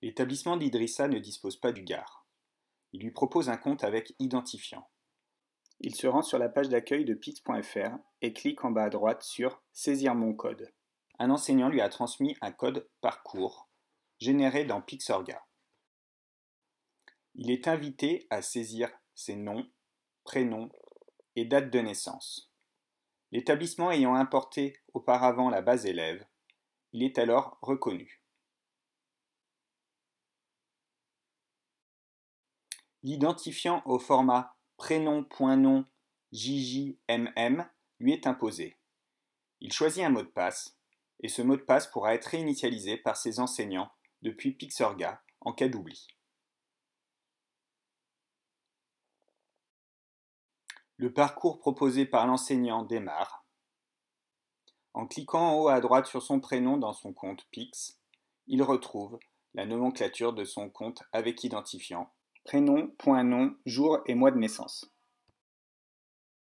L'établissement d'Idrissa ne dispose pas du Gard. Il lui propose un compte avec identifiant. Il se rend sur la page d'accueil de pix.fr et clique en bas à droite sur Saisir mon code. Un enseignant lui a transmis un code parcours généré dans Pixorga. Il est invité à saisir ses noms, prénoms et date de naissance. L'établissement ayant importé auparavant la base élève, il est alors reconnu. l'identifiant au format prénom.nom JJMM lui est imposé. Il choisit un mot de passe, et ce mot de passe pourra être réinitialisé par ses enseignants depuis Pixorga en cas d'oubli. Le parcours proposé par l'enseignant démarre. En cliquant en haut à droite sur son prénom dans son compte Pix, il retrouve la nomenclature de son compte avec identifiant Prénom, point nom, jour et mois de naissance.